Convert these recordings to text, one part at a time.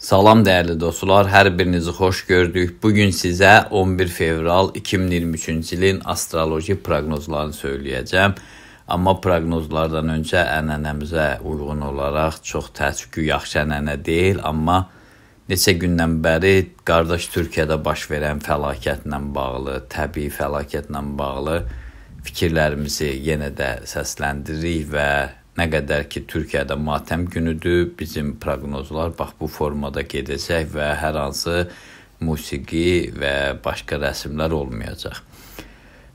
Salam dəyərli dostlar, hər birinizi xoş gördük. Bu gün sizə 11 fevral 2023-cü ilin astroloji proqnozlarını söyləyəcəm. Amma proqnozlardan öncə ənənəmizə uyğun olaraq çox təəssüf ki, yaxşı ənənə deyil, amma neçə gündən bəri qardaş Türkiyədə baş verən fəlakətlə bağlı, təbii fəlakətlə bağlı fikirlərimizi yenə də səsləndiririk və Nə qədər ki, Türkiyədə matəm günüdür, bizim proqnozlar bax bu formada gedəcək və hər hansı musiqi və başqa rəsmlər olmayacaq.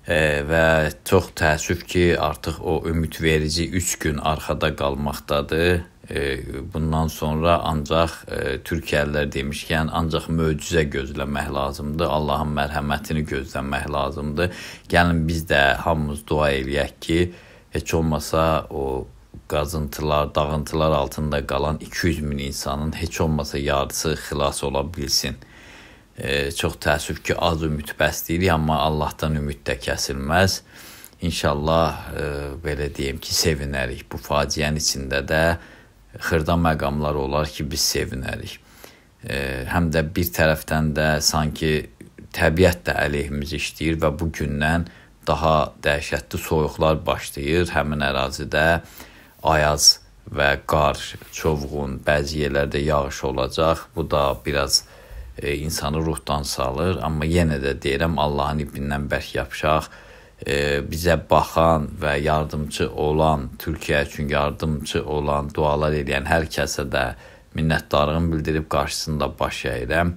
E, və çox təəssüf ki, artıq o ümidverici 3 gün arxada qalmaqdadır. E, bundan sonra ancaq e, Türkiyəlilər demişkən, ancaq möcüzə gözləmək lazımdır. Allahın mərhəmətini gözləmək lazımdır. Gəlin biz də hamımız dua eləyək ki, heç olmasa o qazıntılar, dağıntılar altında qalan 200 min insanın heç olmasa yarısı xilas ola bilsin. E, çox təəssüf ki, az ümid bəsləyirik, amma Allahdan ümid də kəsilməz. İnşallah e, belə deyim ki, sevinərik. Bu faciənin içində də xırda məqamlar olar ki, biz sevinərik. E, həm də bir tərəfdən də sanki təbiət də əleyhimizə işləyir və bu gündən daha dəhşətli soyuqlar başlayır həmin ərazidə ayaz və qar, çovğun, bəzi yerlərdə yağış olacaq. Bu da biraz e, insanı ruhdan salır, amma yenə də deyirəm Allahın ipindən bərk yapışaq. E, bizə baxan və yardımçı olan, Türkiyə üçün yardımçı olan, dualar edən hər kəsə də minnətdarlığımı bildirib qarşısında baş əyirəm.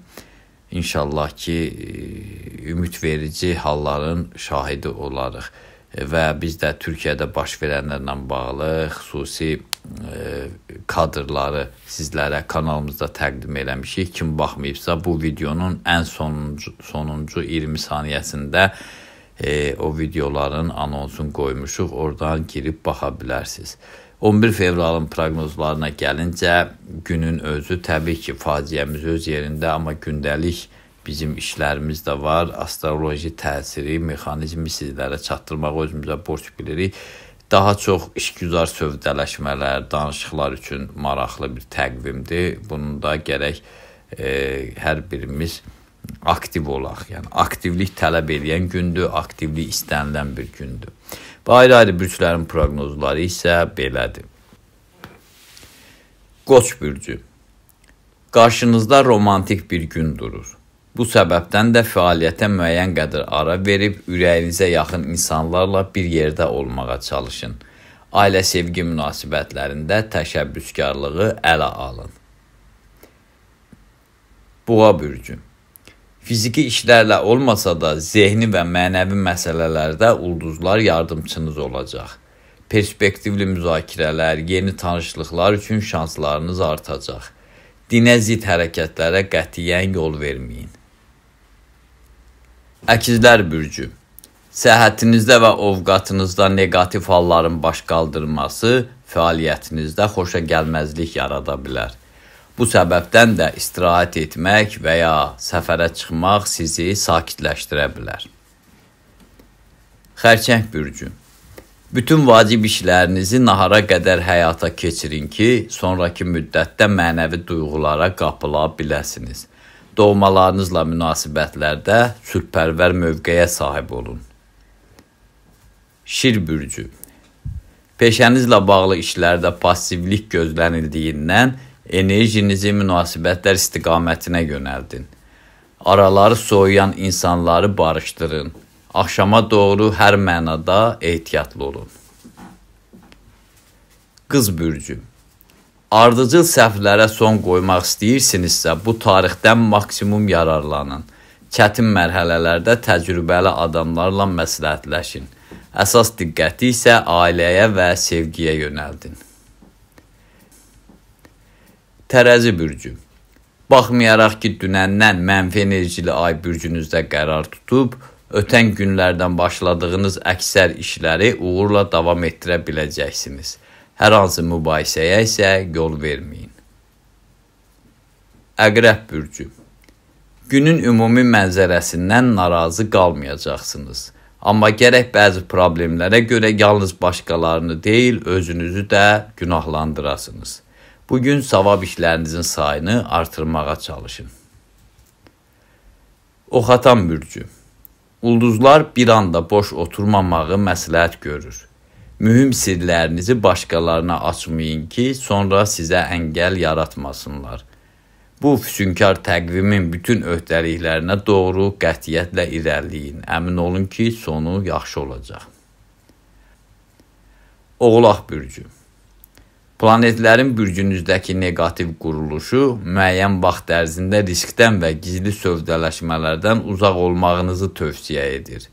İnşallah ki, e, ümidverici halların şahidi olarıq və biz də Türkiyədə baş verənlərlə bağlı xüsusi e, kadrları sizlərə kanalımızda təqdim eləmişik. Kim baxmayıbsa bu videonun ən sonuncu sonuncu 20 saniyəsində e, o videoların anonsunu qoymuşuq. Oradan girib baxa bilərsiniz. 11 fevralın proqnozlarına gəlincə günün özü təbii ki, faciəmiz öz yerində, amma gündəlik bizim işlərimiz də var. Astroloji təsiri, mexanizmi sizlərə çatdırmağı özümüzə borc bilirik. Daha çox işgüzar sövdələşmələr, danışıqlar üçün maraqlı bir təqvimdir. Bunu da gərək e, hər birimiz aktiv olaq. Yəni aktivlik tələb edən gündür, aktivlik istənilən bir gündür. Bu ayrı-ayrı bürclərin proqnozları isə belədir. Qoç bürcü. Qarşınızda romantik bir gün durur Bu səbəbdən də fəaliyyətə müəyyən qədər ara verib ürəyinizə yaxın insanlarla bir yerdə olmağa çalışın. Ailə sevgi münasibətlərində təşəbbüskarlığı ələ alın. Boğa bürcü Fiziki işlərlə olmasa da zehni və mənəvi məsələlərdə ulduzlar yardımçınız olacaq. Perspektivli müzakirələr, yeni tanışlıqlar üçün şanslarınız artacaq. Dinə zid hərəkətlərə qətiyyən yol verməyin. Əkizlər bürcü. Səhhətinizdə və ovqatınızda neqativ halların baş qaldırması fəaliyyətinizdə xoşa gəlməzlik yarada bilər. Bu səbəbdən də istirahət etmək və ya səfərə çıxmaq sizi sakitləşdirə bilər. Xərçəng bürcü. Bütün vacib işlərinizi nahara qədər həyata keçirin ki, sonrakı müddətdə mənəvi duyğulara qapıla biləsiniz doğmalarınızla münasibətlərdə sülhpərvər mövqeyə sahib olun. Şir bürcü Peşənizlə bağlı işlərdə passivlik gözlənildiyindən enerjinizi münasibətlər istiqamətinə yönəldin. Araları soyuyan insanları barışdırın. Axşama doğru hər mənada ehtiyatlı olun. Qız bürcü ardıcıl səhvlərə son qoymaq istəyirsinizsə, bu tarixdən maksimum yararlanın. Çətin mərhələlərdə təcrübəli adamlarla məsləhətləşin. Əsas diqqəti isə ailəyə və sevgiyə yönəldin. Tərəzi bürcü. Baxmayaraq ki, dünəndən mənfi enerjili ay bürcünüzdə qərar tutub, ötən günlərdən başladığınız əksər işləri uğurla davam etdirə biləcəksiniz. Hər hansı mübahisəyə isə yol verməyin. Əqrəb bürcü. Günün ümumi mənzərəsindən narazı qalmayacaqsınız. Amma gərək bəzi problemlərə görə yalnız başqalarını deyil, özünüzü də günahlandırasınız. Bu gün savab işlərinizin sayını artırmağa çalışın. Oxatan bürcü. Ulduzlar bir anda boş oturmamağı məsləhət görür. Mühüm sirlərinizi başqalarına açmayın ki, sonra sizə əngəl yaratmasınlar. Bu füsunkar təqvimin bütün öhdəliklərinə doğru qətiyyətlə irəliləyin. Əmin olun ki, sonu yaxşı olacaq. Oğlaq bürcü. Planetlərin bürcünüzdəki neqativ quruluşu müəyyən vaxt ərzində riskdən və gizli sövdələşmələrdən uzaq olmağınızı tövsiyə edir.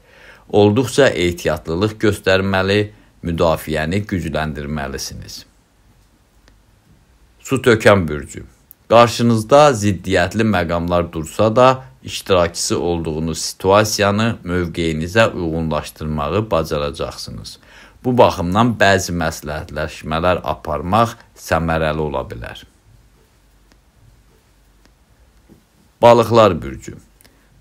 Olduqca ehtiyatlılıq göstərməli, müdafiəni gücləndirməlisiniz. Su tökən bürcü. Qarşınızda ziddiyyətli məqamlar dursa da, iştirakçısı olduğunuz situasiyanı mövqeyinizə uyğunlaşdırmağı bacaracaqsınız. Bu baxımdan bəzi məsləhətləşmələr aparmaq səmərəli ola bilər. Balıqlar bürcü.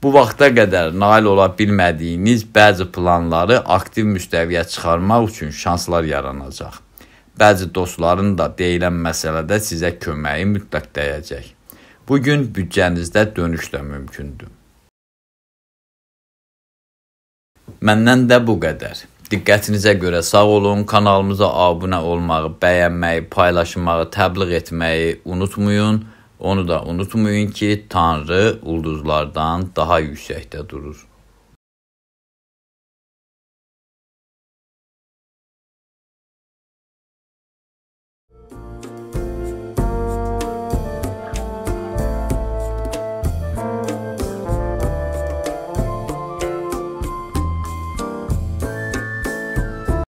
Bu vaxta qədər nail ola bilmədiyiniz bəzi planları aktiv müstəviyə çıxarmaq üçün şanslar yaranacaq. Bəzi dostların da deyilən məsələdə sizə köməyi mütləq dəyəcək. Bu gün büdcənizdə dönüş də mümkündür. Məndən də bu qədər. Diqqətinizə görə sağ olun. Kanalımıza abunə olmağı, bəyənməyi, paylaşmağı, təbliğ etməyi unutmayın. Onu da unutmayın ki Tanrı ulduzlardan daha yüksekte durur.